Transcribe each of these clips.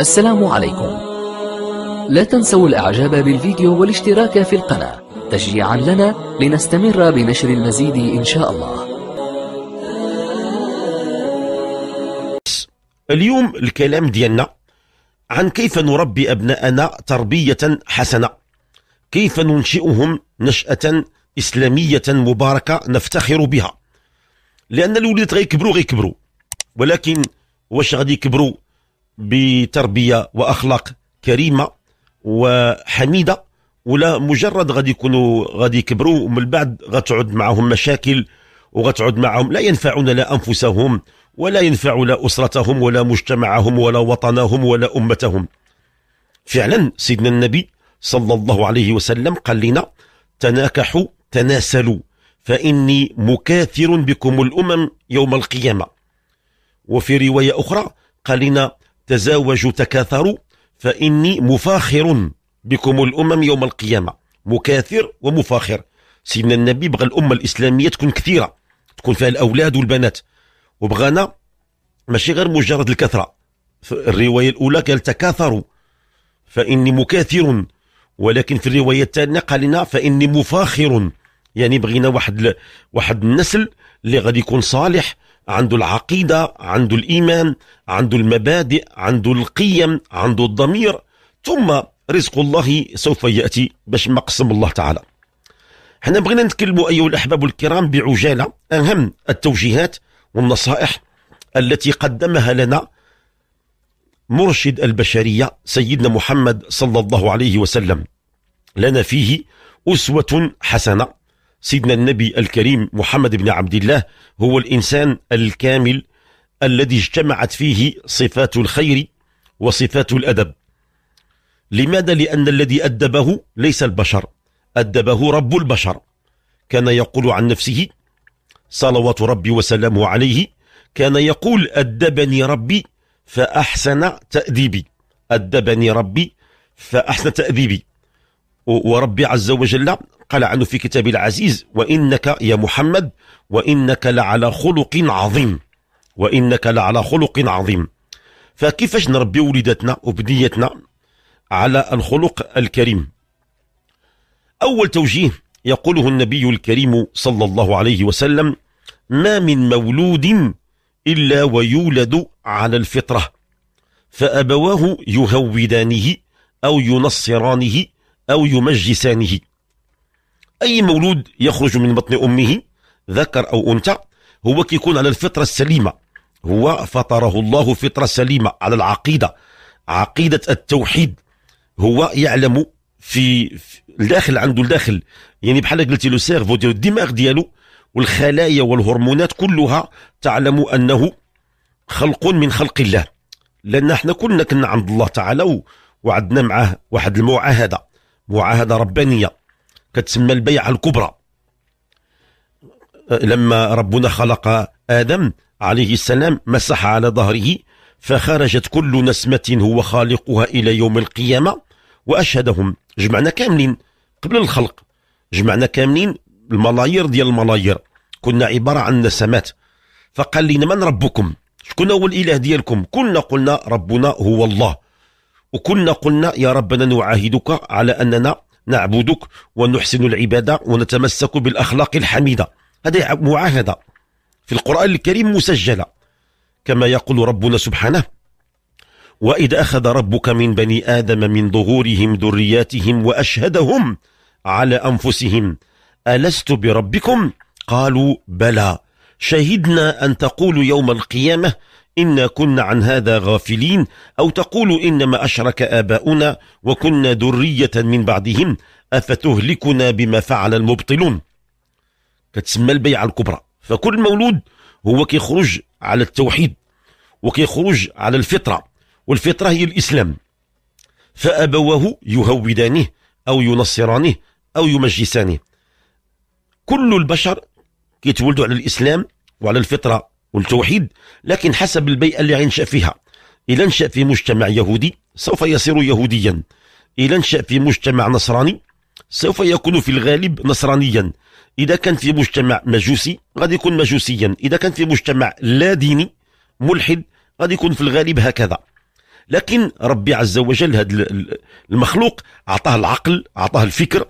السلام عليكم لا تنسوا الاعجاب بالفيديو والاشتراك في القناة تشجيعا لنا لنستمر بنشر المزيد ان شاء الله اليوم الكلام ديالنا عن كيف نربي أبناءنا تربية حسنة كيف ننشئهم نشأة إسلامية مباركة نفتخر بها لأن الوليد غيكبروا غيكبروا ولكن واش غادي يكبروا بتربيه واخلاق كريمه وحميده ولا مجرد غادي يكونوا غادي يكبروا ومن بعد غتعود معهم مشاكل وغتعود معهم لا ينفعون لا انفسهم ولا ينفع لا اسرتهم ولا مجتمعهم ولا وطنهم ولا امتهم. فعلا سيدنا النبي صلى الله عليه وسلم قال لنا تناكحوا تناسلوا فاني مكاثر بكم الامم يوم القيامه. وفي روايه اخرى قال لنا تزاوجوا تكاثروا فإني مفاخر بكم الأمم يوم القيامة مكاثر ومفاخر سيدنا النبي بغى الأمة الإسلامية تكون كثيرة تكون فيها الأولاد والبنات وبغانا ماشي غير مجرد الكثرة في الرواية الأولى قال تكاثروا فإني مكاثر ولكن في الرواية الثانية قال لنا فإني مفاخر يعني بغينا واحد ل... واحد النسل اللي غادي يكون صالح عنده العقيدة عنده الإيمان عنده المبادئ عنده القيم عنده الضمير ثم رزق الله سوف يأتي باش ما قسم الله تعالى حنا بغينا نتكلموا أيها الأحباب الكرام بعجالة أهم التوجيهات والنصائح التي قدمها لنا مرشد البشرية سيدنا محمد صلى الله عليه وسلم لنا فيه أسوة حسنة سيدنا النبي الكريم محمد بن عبد الله هو الإنسان الكامل الذي اجتمعت فيه صفات الخير وصفات الأدب لماذا؟ لأن الذي أدبه ليس البشر أدبه رب البشر كان يقول عن نفسه صلوات ربي وسلامه عليه كان يقول أدبني ربي فأحسن تأديبي أدبني ربي فأحسن تأديبي وربي عز وجل قال عنه في كتابه العزيز وإنك يا محمد وإنك لعلى خلق عظيم وإنك لعلى خلق عظيم فكيفاش نربي وليداتنا وبنيتنا على الخلق الكريم أول توجيه يقوله النبي الكريم صلى الله عليه وسلم ما من مولود إلا ويولد على الفطرة فأبواه يهودانه أو ينصرانه أو يمجسانه أي مولود يخرج من بطن أمه ذكر أو أنثى هو كيكون على الفطرة السليمة هو فطره الله فطرة سليمة على العقيدة عقيدة التوحيد هو يعلم في, في الداخل عنده الداخل يعني بحال قلتي لو سيرفو ديال الدماغ ديالو والخلايا والهرمونات كلها تعلم انه خلق من خلق الله لان احنا كلنا كنا عند الله تعالى وعدنا معاه واحد المعاهده معاهده ربانيه كتسمى البيعة الكبرى أه، لما ربنا خلق آدم عليه السلام مسح على ظهره فخرجت كل نسمة هو خالقها إلى يوم القيامة وأشهدهم جمعنا كاملين قبل الخلق جمعنا كاملين الملايير ديال الملايير كنا عبارة عن نسمات فقال لنا من ربكم شكون هو الإله ديالكم كنا قلنا ربنا هو الله وكنا قلنا يا ربنا نعاهدك على أننا نعبدك ونحسن العبادة ونتمسك بالأخلاق الحميدة هذه معاهدة في القرآن الكريم مسجلة كما يقول ربنا سبحانه وإذ أخذ ربك من بني آدم من ظهورهم ذرياتهم وأشهدهم على أنفسهم ألست بربكم؟ قالوا بلى شهدنا أن تقول يوم القيامة إنا كنا عن هذا غافلين أو تقول إنما أشرك آباؤنا وكنا ذرية من بعدهم أفتهلكنا بما فعل المبطلون كتسمى البيعة الكبرى فكل مولود هو كيخرج على التوحيد وكيخرج على الفطرة والفطرة هي الإسلام فأبواه يهودانه أو ينصرانه أو يمجسانه كل البشر كيتولدوا على الإسلام وعلى الفطرة والتوحيد لكن حسب البيئة اللي ينشأ فيها إذا انشأ في مجتمع يهودي سوف يصير يهوديا إذا انشأ في مجتمع نصراني سوف يكون في الغالب نصرانيا إذا كان في مجتمع مجوسي غادي يكون مجوسيا إذا كان في مجتمع لا ديني ملحد غادي يكون في الغالب هكذا لكن ربي عز وجل هذا المخلوق أعطاه العقل أعطاه الفكر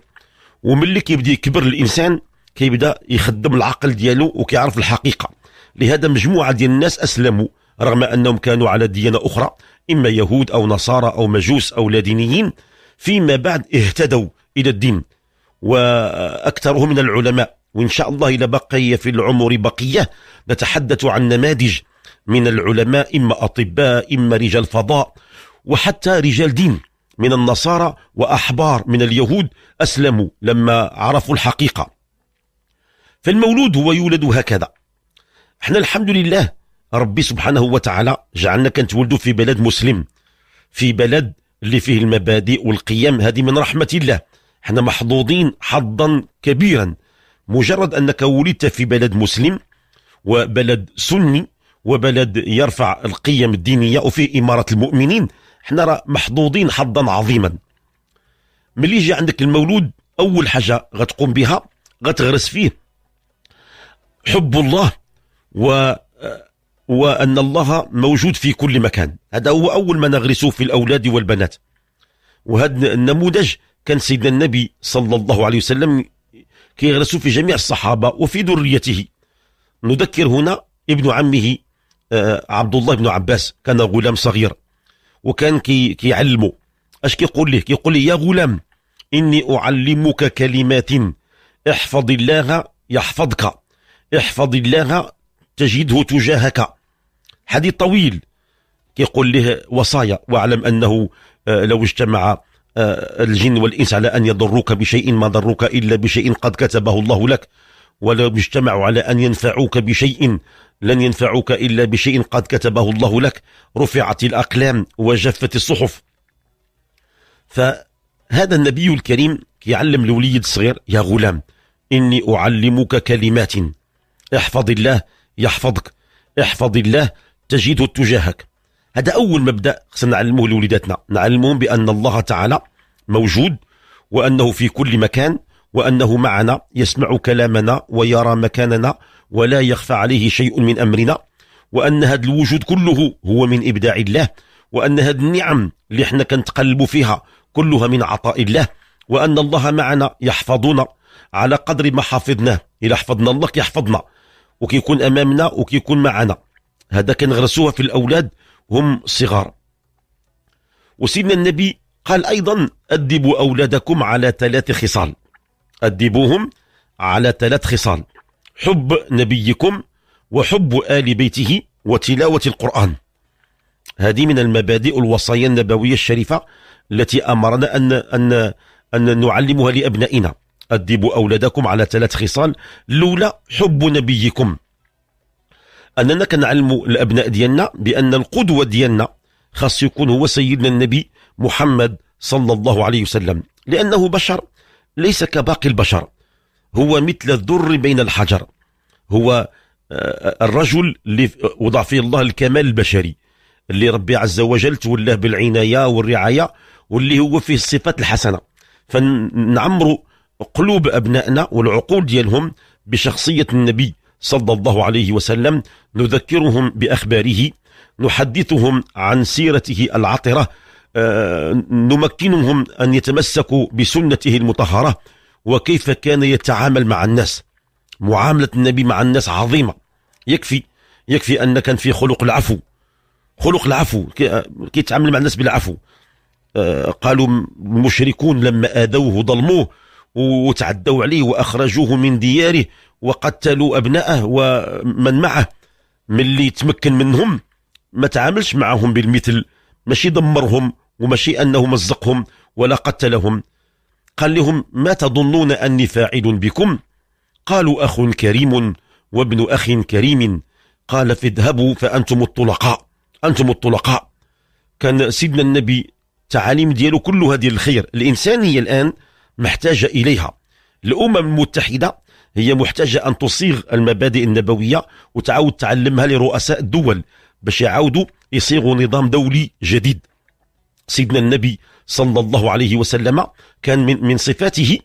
وملي كيبدا يكبر الإنسان كيبدا يخدم العقل ديالو وكيعرف الحقيقه لهذا مجموعة ديال الناس أسلموا رغم أنهم كانوا على ديانة أخرى إما يهود أو نصارى أو مجوس أو لادينيين فيما بعد اهتدوا إلى الدين وأكثرهم من العلماء وإن شاء الله إلى بقي في العمر بقية نتحدث عن نماذج من العلماء إما أطباء إما رجال فضاء وحتى رجال دين من النصارى وأحبار من اليهود أسلموا لما عرفوا الحقيقة فالمولود هو يولد هكذا حنا الحمد لله ربي سبحانه وتعالى جعلنا كنتولدوا في بلد مسلم في بلد اللي فيه المبادئ والقيم هذه من رحمة الله حنا محظوظين حظا كبيرا مجرد أنك ولدت في بلد مسلم وبلد سني وبلد يرفع القيم الدينية وفيه إمارة المؤمنين حنا راه محظوظين حظا عظيما ملي يجي عندك المولود أول حاجة غتقوم بها غتغرس فيه حب الله و وأن الله موجود في كل مكان هذا هو أول ما نغرسه في الأولاد والبنات وهذا النموذج كان سيدنا النبي صلى الله عليه وسلم كيغرسه في جميع الصحابة وفي ذريته نذكر هنا ابن عمه آه، عبد الله بن عباس كان غلام صغير وكان كي كيعلمه اش كيقول له كيقول له يا غلام اني اعلمك كلمات احفظ الله يحفظك احفظ الله تجده تجاهك حديث طويل كيقول له وصايا واعلم أنه آه، لو اجتمع آه، الجن والإنس على أن يضروك بشيء ما ضروك إلا بشيء قد كتبه الله لك ولو اجتمعوا على أن ينفعوك بشيء لن ينفعوك إلا بشيء قد كتبه الله لك رفعت الأقلام وجفت الصحف فهذا النبي الكريم يعلم الوليد الصغير يا غلام إني أعلمك كلمات احفظ الله يحفظك احفظ الله تجده تجاهك هذا أول مبدأ خصنا نعلموه لوليداتنا نعلمهم بأن الله تعالى موجود وأنه في كل مكان وأنه معنا يسمع كلامنا ويرى مكاننا ولا يخفى عليه شيء من أمرنا وأن هذا الوجود كله هو من إبداع الله وأن هذه النعم اللي احنا كنتقلبوا فيها كلها من عطاء الله وأن الله معنا يحفظنا على قدر ما حفظناه إذا حفظنا الله يحفظنا وكيكون امامنا وكيكون معنا هذا كنغرسوها في الاولاد هم صغار وسيدنا النبي قال ايضا ادبوا اولادكم على ثلاث خصال ادبوهم على ثلاث خصال حب نبيكم وحب ال بيته وتلاوه القران هذه من المبادئ الوصايا النبويه الشريفه التي امرنا ان ان ان نعلمها لابنائنا أدبوا أولادكم على ثلاث خصال الأولى حب نبيكم أننا كنعلموا الأبناء ديالنا بأن القدوة ديالنا خاص يكون هو سيدنا النبي محمد صلى الله عليه وسلم لأنه بشر ليس كباقي البشر هو مثل الذر بين الحجر هو آه، آه، الرجل اللي وضع فيه الله الكمال البشري اللي ربي عز وجل تولاه بالعناية والرعاية واللي هو فيه الصفات الحسنة فنعمروا قلوب أبنائنا والعقول ديالهم بشخصية النبي صلى الله عليه وسلم نذكرهم بأخباره نحدثهم عن سيرته العطرة آه، نمكنهم أن يتمسكوا بسنته المطهرة وكيف كان يتعامل مع الناس معاملة النبي مع الناس عظيمة يكفي يكفي أن كان في خلق العفو خلق العفو كيتعامل مع الناس بالعفو آه، قالوا المشركون لما آذوه ظلموه وتعدوا عليه وأخرجوه من دياره وقتلوا أبنائه ومن معه من اللي تمكن منهم ما تعاملش معهم بالمثل ماشي دمرهم وماشي أنه مزقهم ولا قتلهم قال لهم ما تظنون أني فاعل بكم قالوا أخ كريم وابن أخ كريم قال فاذهبوا فأنتم الطلقاء أنتم الطلقاء كان سيدنا النبي تعاليم ديالو كل هذه الخير الإنسانية الآن محتاجة إليها الأمم المتحدة هي محتاجة أن تصيغ المبادئ النبوية وتعاود تعلمها لرؤساء الدول باش يعاودوا يصيغوا نظام دولي جديد سيدنا النبي صلى الله عليه وسلم كان من, من صفاته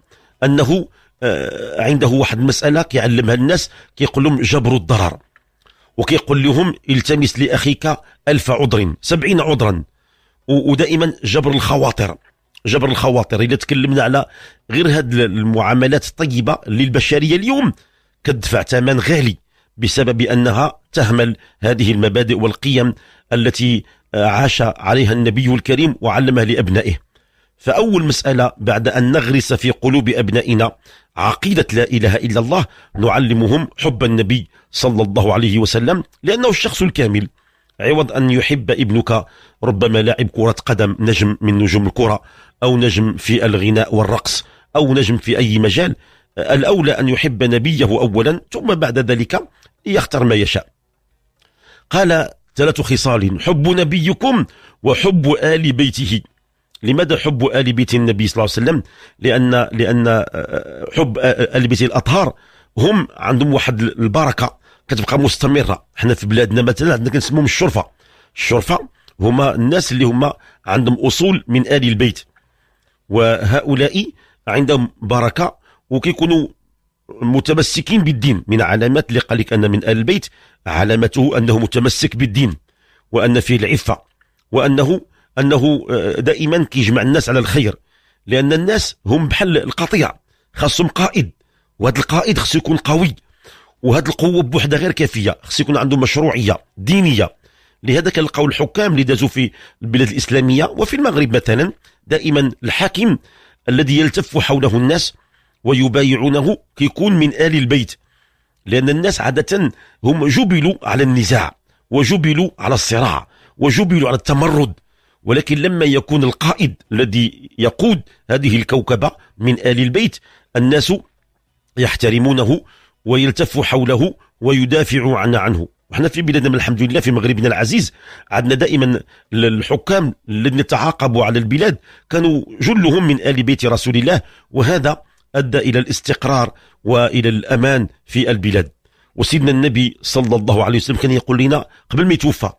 أنه آه، عنده واحد المسألة كيعلمها الناس كيقول لهم جبر الضرر وكيقول لهم التمس لأخيك ألف عذر سبعين عذرا ودائما جبر الخواطر جبر الخواطر الا تكلمنا على غير هذه المعاملات الطيبه للبشريه اليوم كتدفع ثمن غالي بسبب انها تهمل هذه المبادئ والقيم التي آه، عاش عليها النبي الكريم وعلمها لابنائه فاول مساله بعد ان نغرس في قلوب ابنائنا عقيده لا اله الا الله نعلمهم حب النبي صلى الله عليه وسلم لانه الشخص الكامل عوض أن يحب ابنك ربما لاعب كرة قدم نجم من نجوم الكرة أو نجم في الغناء والرقص أو نجم في أي مجال الأولى أن يحب نبيه أولا ثم بعد ذلك يختار ما يشاء قال ثلاث خصال حب نبيكم وحب آل بيته لماذا حب آل بيت النبي صلى الله عليه وسلم لأن, لأن آه، حب آه، آل بيت الأطهار هم عندهم واحد البركة كتبقى مستمرة حنا في بلادنا مثلا عندنا كنسموهم الشرفة الشرفة هما الناس اللي هما عندهم أصول من آل البيت وهؤلاء عندهم بركة وكيكونوا متمسكين بالدين من علامات اللي قال لك أن من آل البيت علامته أنه متمسك بالدين وأن فيه العفة وأنه أنه آه، دائما كيجمع الناس على الخير لأن الناس هم بحال القطيع خاصهم قائد وهذا القائد خصو يكون قوي وهذه القوه بوحدة غير كافيه خص يكون عنده مشروعيه دينيه لهذا كنلقاو الحكام اللي دازوا في البلاد الاسلاميه وفي المغرب مثلا دائما الحاكم الذي يلتف حوله الناس ويبايعونه كيكون من آل البيت لأن الناس عادة هم جبلوا على النزاع وجبلوا على الصراع وجبلوا على التمرد ولكن لما يكون القائد الذي يقود هذه الكوكبة من آل البيت الناس يحترمونه ويلتف حوله ويدافع عنه وحنا في بلادنا الحمد لله في مغربنا العزيز عندنا دائما الحكام الذين تعاقبوا على البلاد كانوا جلهم من آل بيت رسول الله وهذا أدى إلى الاستقرار وإلى الأمان في البلاد وسيدنا النبي صلى الله عليه وسلم كان يقول لنا قبل ما يتوفى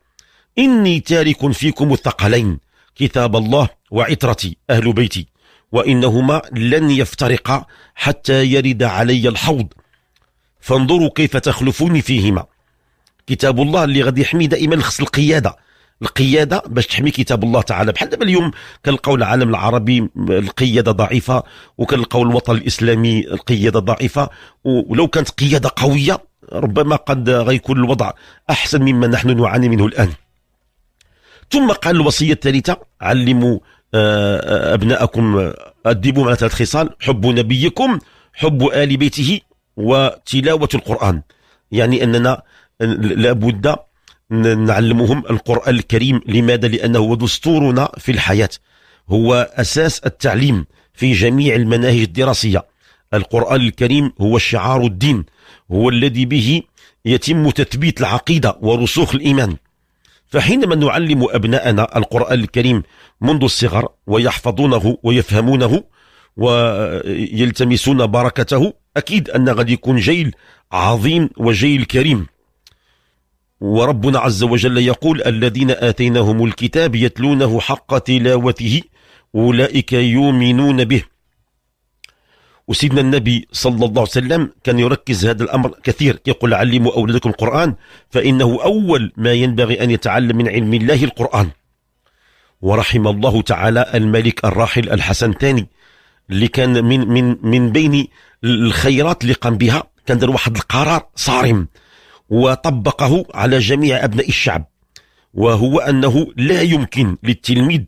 إني تارك فيكم الثقلين كتاب الله وعترتي أهل بيتي وإنهما لن يفترقا حتى يرد علي الحوض فانظروا كيف تخلفوني فيهما كتاب الله اللي غادي يحمي دائما خص القياده القياده باش تحمي كتاب الله تعالى بحال دابا اليوم كنلقاو العالم العربي القياده ضعيفه وكنلقاو الوطن الاسلامي القياده ضعيفه ولو كانت قياده قويه ربما قد غيكون الوضع احسن مما نحن نعاني منه الان ثم قال الوصيه الثالثه علموا آه، آه، ابناءكم ادبوا مع ثلاث خصال حب نبيكم حب ال بيته وتلاوه القران يعني اننا لابد نعلمهم القرآن الكريم لماذا لأنه هو دستورنا في الحياة هو أساس التعليم في جميع المناهج الدراسية القرآن الكريم هو شعار الدين هو الذي به يتم تثبيت العقيدة ورسوخ الإيمان فحينما نعلم أبناءنا القرآن الكريم منذ الصغر ويحفظونه ويفهمونه ويلتمسون بركته أكيد أن غادي يكون جيل عظيم وجيل كريم وربنا عز وجل يقول الذين آتيناهم الكتاب يتلونه حق تلاوته أولئك يؤمنون به وسيدنا النبي صلى الله عليه وسلم كان يركز هذا الأمر كثير يقول علموا أولادكم القرآن فإنه أول ما ينبغي أن يتعلم من علم الله القرآن ورحم الله تعالى الملك الراحل الحسن الثاني اللي كان من من من بين الخيرات اللي قام بها كان دار واحد القرار صارم وطبقه على جميع أبناء الشعب وهو أنه لا يمكن للتلميذ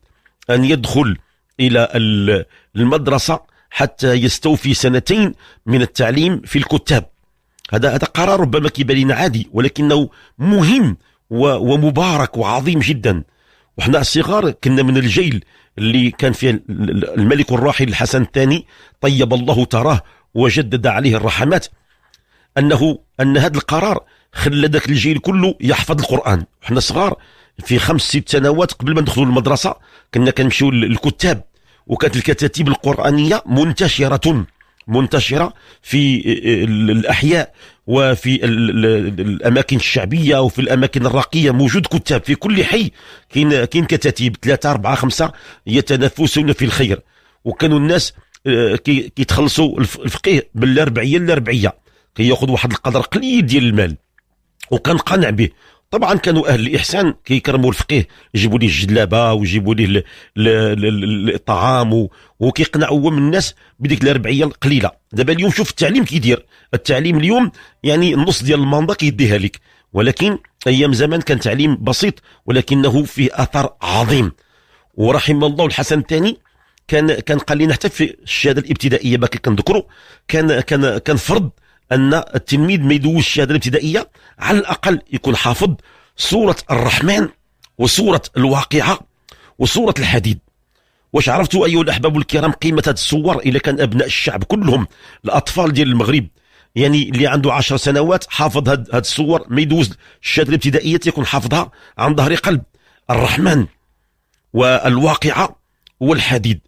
أن يدخل إلى المدرسة حتى يستوفي سنتين من التعليم في الكتاب هذا هذا قرار ربما كيبان عادي ولكنه مهم ومبارك وعظيم جدا وحنا الصغار كنا من الجيل اللي كان فيه الملك الراحل الحسن الثاني طيب الله تراه وجدد عليه الرحمات انه ان هذا القرار خلى ذاك الجيل كله يحفظ القران وحنا صغار في خمس ست سنوات قبل ما ندخلوا المدرسه كنا كنمشيو للكتاب وكانت الكتاتيب القرانيه منتشره منتشره في آه، آه، الاحياء وفي الاماكن الشعبيه وفي الاماكن الراقيه موجود كتاب في كل حي كاين كاين كتاتيب ثلاثه اربعه خمسه يتنافسون في الخير وكانوا الناس آه، كيتخلصوا الفقيه بالاربعيه الاربعيه كياخذ واحد القدر قليل ديال المال وكان قانع به طبعا كانوا اهل الاحسان كيكرموا الفقيه يجيبوا ليه الجلابه ويجيبوا ليه الطعام وكيقنعوا هو من الناس بديك الاربعيه القليله دابا اليوم شوف التعليم كيدير التعليم اليوم يعني النص ديال المانضه كيديها لك ولكن ايام زمان كان تعليم بسيط ولكنه فيه اثر عظيم ورحم الله الحسن الثاني كان كان قال لنا حتى في الشهاده الابتدائيه باقي كنذكروا كان كان كان فرض ان التلميذ ما يدوش الشهاده الابتدائيه على الاقل يكون حافظ سوره الرحمن وسوره الواقعه وسوره الحديد واش عرفتوا ايها الاحباب الكرام قيمه هذه الصور الا كان ابناء الشعب كلهم الاطفال ديال المغرب يعني اللي عنده 10 سنوات حافظ هاد, هاد الصور ما يدوز الشهاده الابتدائيه تيكون حافظها عن ظهر قلب الرحمن والواقعه والحديد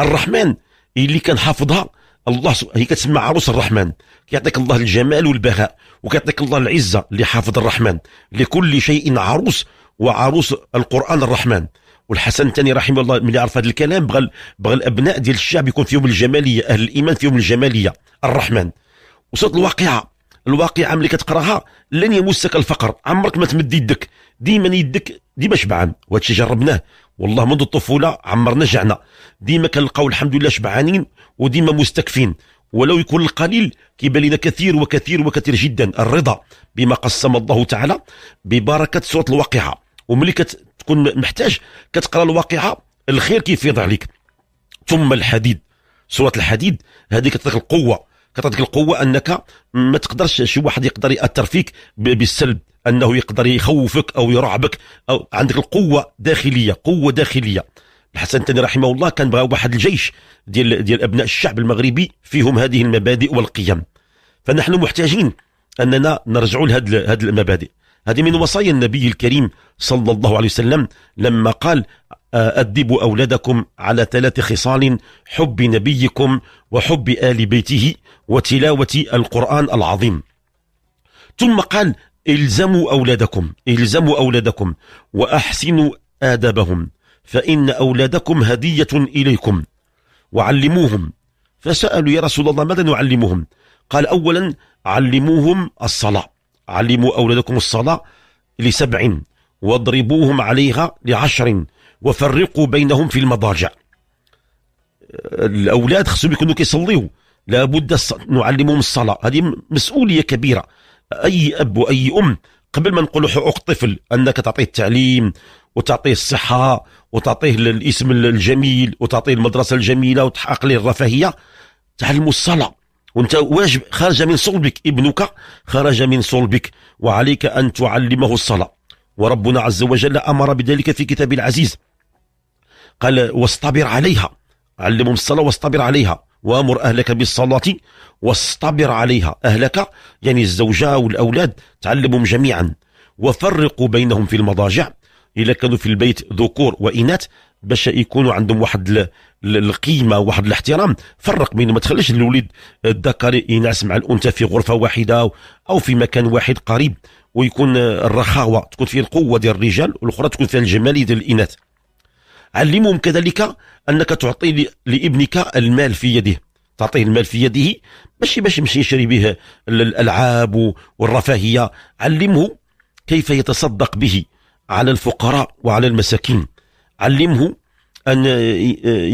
الرحمن اللي كان حافظها الله هي كتسمى عروس الرحمن كيعطيك الله الجمال والبهاء وكيعطيك الله العزه اللي حافظ الرحمن لكل شيء عروس وعروس القران الرحمن والحسن الثاني رحمه الله ملي عرف هذا الكلام بغى بغى الابناء ديال الشعب يكون فيهم الجماليه اهل الايمان فيهم الجماليه الرحمن وصلت الواقعه الواقعه ملي كتقراها لن يمسك الفقر عمرك ما تمد يدك ديما يدك ديما شبعان وهذا الشيء جربناه والله منذ الطفوله عمرنا جعنا ديما كنلقاو الحمد لله شبعانين وديما مستكفين ولو يكون القليل كيبان لنا كثير وكثير وكثير جدا الرضا بما قسم الله تعالى ببركه سوره الواقعه وملي كتكون محتاج كتقرا الواقعه الخير كيفيض عليك ثم الحديد سوره الحديد هذه كتعطيك القوه كتعطيك القوه انك ما تقدرش شي واحد يقدر ياثر فيك بالسلب انه يقدر يخوفك او يرعبك او عندك القوه داخليه قوه داخليه الحسن الثاني رحمه الله كان بغى واحد الجيش ديال ديال ابناء الشعب المغربي فيهم هذه المبادئ والقيم فنحن محتاجين اننا نرجعوا لهذه هذه المبادئ هذه من وصايا النبي الكريم صلى الله عليه وسلم لما قال آه، أدبوا أولادكم على ثلاث خصال حب نبيكم وحب آل بيته وتلاوة القرآن العظيم ثم قال الزموا أولادكم الزموا أولادكم وأحسنوا ادبهم فإن أولادكم هدية إليكم وعلموهم فسألوا يا رسول الله ماذا نعلمهم قال أولا علموهم الصلاة علموا أولادكم الصلاة لسبع واضربوهم عليها لعشر وفرقوا بينهم في المضاجع الأولاد خصهم يكونوا كيصليوا لابد نعلمهم الصلاة هذه مسؤولية كبيرة أي أب وأي أم قبل ما نقول حقوق طفل أنك تعطيه التعليم وتعطيه الصحة وتعطيه الاسم الجميل وتعطيه المدرسه الجميله وتحقق له الرفاهيه تعلموا الصلاه وانت واجب خرج من صلبك ابنك خرج من صلبك وعليك ان تعلمه الصلاه وربنا عز وجل امر بذلك في كتاب العزيز قال واصطبر عليها علمهم الصلاه واصطبر عليها وامر اهلك بالصلاه واصطبر عليها اهلك يعني الزوجه والاولاد تعلمهم جميعا وفرقوا بينهم في المضاجع الا كانوا في البيت ذكور واناث باش يكونوا عندهم واحد القيمه واحد الاحترام فرق بين ما تخليش الوليد الذكري ينعس مع الانثى في غرفه واحده او في مكان واحد قريب ويكون الرخاوه تكون فيه القوه ديال الرجال والاخرى تكون فيها الجماليه ديال الاناث علمهم كذلك انك تعطي لابنك المال في يده تعطيه المال في يده ماشي باش يمشي يشري به الالعاب والرفاهيه علمه كيف يتصدق به على الفقراء وعلى المساكين علمه أن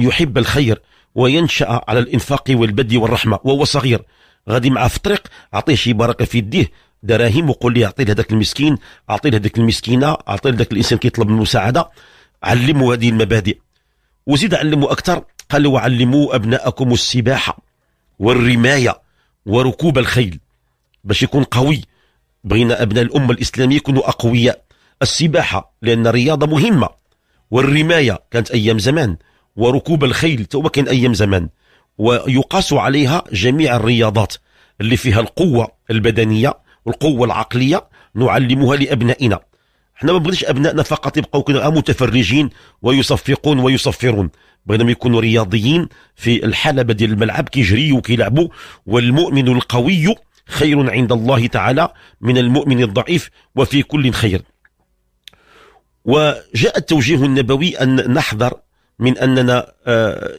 يحب الخير وينشأ على الإنفاق والبد والرحمة وهو صغير غادي معاه في الطريق عطيه شي بركة في يديه دراهم وقول لي اعطي لهذاك المسكين اعطي لهذيك المسكينه اعطي لهذاك الانسان كيطلب المساعده علمه هذه المبادئ وزيد علمه اكثر قال له وعلموا ابناءكم السباحه والرمايه وركوب الخيل باش يكون قوي بغينا ابناء الامه الاسلاميه يكونوا اقوياء السباحة لأن الرياضة مهمة والرماية كانت أيام زمان وركوب الخيل توا كان أيام زمان ويقاس عليها جميع الرياضات اللي فيها القوة البدنية والقوة العقلية نعلمها لأبنائنا احنا ما بغيناش أبنائنا فقط يبقوا آه، متفرجين ويصفقون ويصفرون بغيناهم يكونوا رياضيين في الحلبة ديال الملعب كيجري وكيلعبوا والمؤمن القوي خير عند الله تعالى من المؤمن الضعيف وفي كل خير وجاء التوجيه النبوي أن نحذر من أننا آه،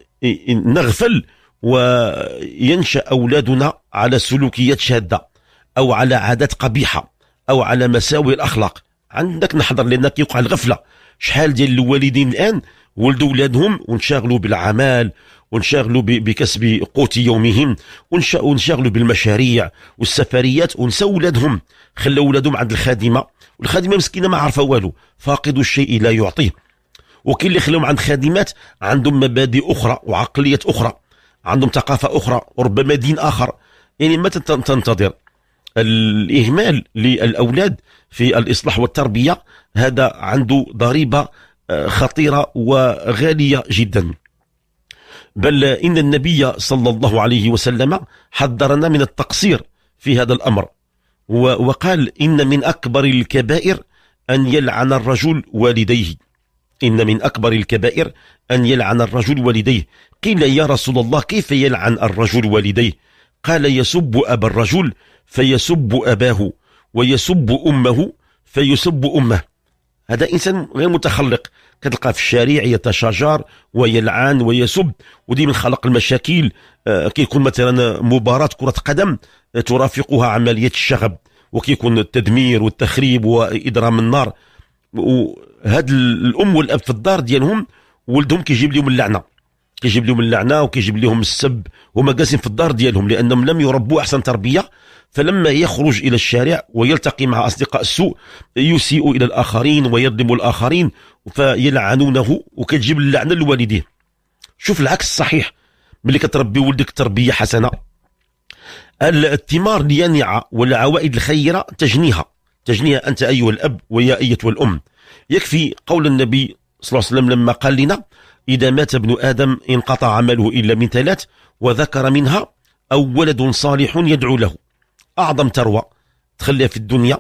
نغفل وينشأ أولادنا على سلوكيات شاذة أو على عادات قبيحة أو على مساوئ الأخلاق عندك نحضر لأن كيوقع الغفلة شحال ديال الوالدين الآن ولدوا ولادهم وانشغلوا بالعمل وانشغلوا بكسب قوت يومهم وانشغلوا بالمشاريع والسفريات ونساو ولادهم خلاو ولادهم عند الخادمة والخادمه مسكينه ما عارفه والو فاقد الشيء لا يعطيه وكاين اللي خلاهم عند خادمات عندهم مبادئ اخرى وعقليه اخرى عندهم ثقافه اخرى وربما دين اخر يعني ما تنتظر الاهمال للاولاد في الاصلاح والتربيه هذا عنده ضريبه آه، خطيره وغاليه جدا بل ان النبي صلى الله عليه وسلم حذرنا من التقصير في هذا الامر وقال إن من أكبر الكبائر أن يلعن الرجل والديه إن من أكبر الكبائر أن يلعن الرجل والديه قيل يا رسول الله كيف يلعن الرجل والديه قال يسب أبا الرجل فيسب أباه ويسب أمه فيسب أمه هذا إنسان غير متخلق كتلقاه في الشارع يتشاجر ويلعن ويسب وديما خلق المشاكل آه، كيكون مثلا مباراه كره قدم آه، ترافقها عمليه الشغب وكيكون التدمير والتخريب واضرام النار وهاد الام والاب في الدار ديالهم ولدهم كيجيب لهم اللعنه كيجيب لهم اللعنه وكيجيب لهم السب هما جالسين في الدار ديالهم لانهم لم يربوا احسن تربيه فلما يخرج الى الشارع ويلتقي مع اصدقاء السوء يسيء الى الاخرين ويظلم الاخرين فيلعنونه وكتجيب اللعنه لوالديه شوف العكس صحيح ملي كتربي ولدك تربيه حسنه الثمار اليانعه والعوائد الخيره تجنيها تجنيها انت ايها الاب ويا ايتها الام يكفي قول النبي صلى الله عليه وسلم لما قال لنا اذا مات ابن ادم انقطع عمله الا من ثلاث وذكر منها او ولد صالح يدعو له اعظم ثروه تخليها في الدنيا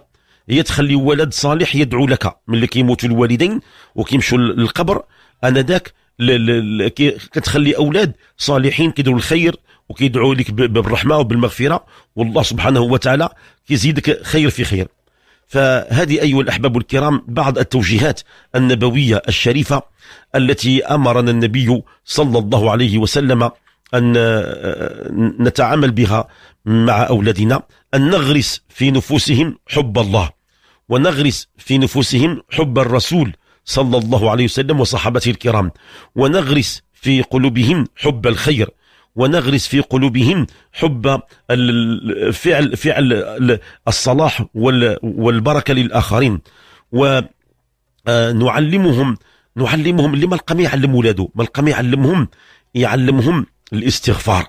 هي تخلي ولد صالح يدعو لك ملي كيموتوا الوالدين وكيمشوا للقبر انا ذاك كتخلي اولاد صالحين كيديروا الخير وكيدعوا لك بالرحمه وبالمغفره والله سبحانه وتعالى كيزيدك خير في خير فهذه أيها الأحباب الكرام بعض التوجيهات النبوية الشريفة التي أمرنا النبي صلى الله عليه وسلم أن آه، نتعامل بها مع أولادنا أن نغرس في نفوسهم حب الله ونغرس في نفوسهم حب الرسول صلى الله عليه وسلم وصحابته الكرام ونغرس في قلوبهم حب الخير ونغرس في قلوبهم حب فعل فعل الصلاح والبركه للاخرين ونعلمهم آه، نعلمهم لما القمي يعلم ولاده ما القمي يعلمهم يعلمهم الاستغفار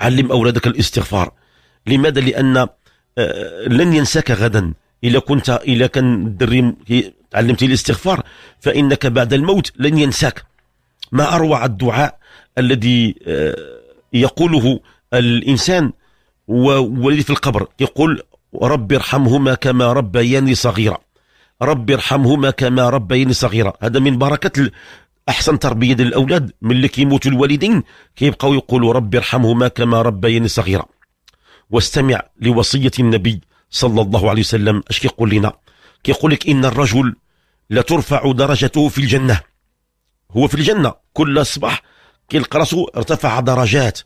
علم اولادك الاستغفار لماذا لان آه، لن ينساك غدا الا كنت الا كان الدري تعلمت الاستغفار فانك بعد الموت لن ينساك ما اروع الدعاء الذي آه، يقوله الانسان والذي في القبر يقول رب ارحمهما كما ربياني صغيرا رب ارحمهما كما ربياني صغيرا هذا من بركه احسن تربيه للاولاد ملي كيموتوا الوالدين كيبقاو يقولوا رب ارحمهما كما ربياني صغيرا واستمع لوصيه النبي صلى الله عليه وسلم اش كيقول لنا كيقول لك ان الرجل لترفع درجته في الجنه هو في الجنه كل صباح كيلقى راسو ارتفع درجات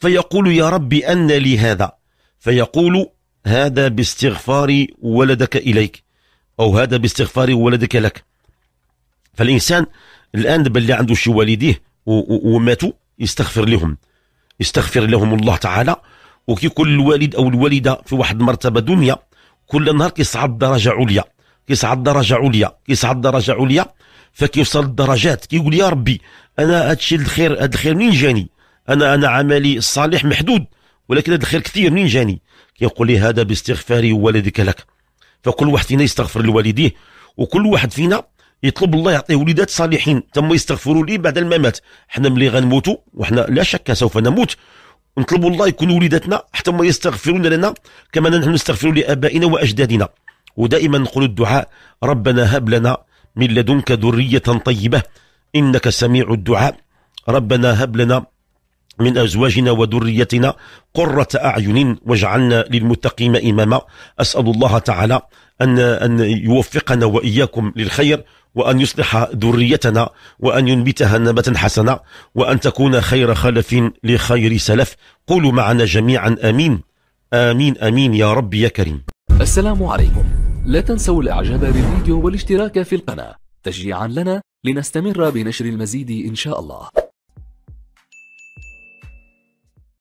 فيقول يا ربي ان لي هذا فيقول هذا باستغفار ولدك اليك او هذا باستغفار ولدك لك فالانسان الان بلي عنده شي والديه وماتوا يستغفر لهم يستغفر لهم الله تعالى وكيكون الوالد او الوالده في واحد المرتبه دنيا كل نهار كيصعد درجه عليا كيصعد درجه عليا كيصعد درجه عليا فكيوصل الدرجات كيقول يا ربي انا هادشي الخير هاد الخير منين جاني انا انا عملي الصالح محدود ولكن هذا الخير كثير منين جاني كيقول لي هذا باستغفاري ووالدك لك فكل واحد فينا يستغفر لوالديه وكل واحد فينا يطلب الله يعطيه وليدات صالحين تم يستغفروا لي بعد الممات حنا ملي غنموتوا وحنا لا شك سوف نموت نطلبوا الله يكون وليداتنا حتى هما يستغفرون لنا كما نحن نستغفر لابائنا واجدادنا ودائما نقول الدعاء ربنا هب لنا من لدنك ذريه طيبه انك سميع الدعاء ربنا هب لنا من أزواجنا وذريتنا قرة أعين واجعلنا للمتقين إماما أسأل الله تعالى أن أن يوفقنا وإياكم للخير وأن يصلح ذريتنا وأن ينبتها نباتا حسنا وأن تكون خير خلف لخير سلف قولوا معنا جميعا آمين آمين آمين يا رب يا كريم السلام عليكم لا تنسوا الإعجاب بالفيديو والاشتراك في القناة تشجيعا لنا لنستمر بنشر المزيد إن شاء الله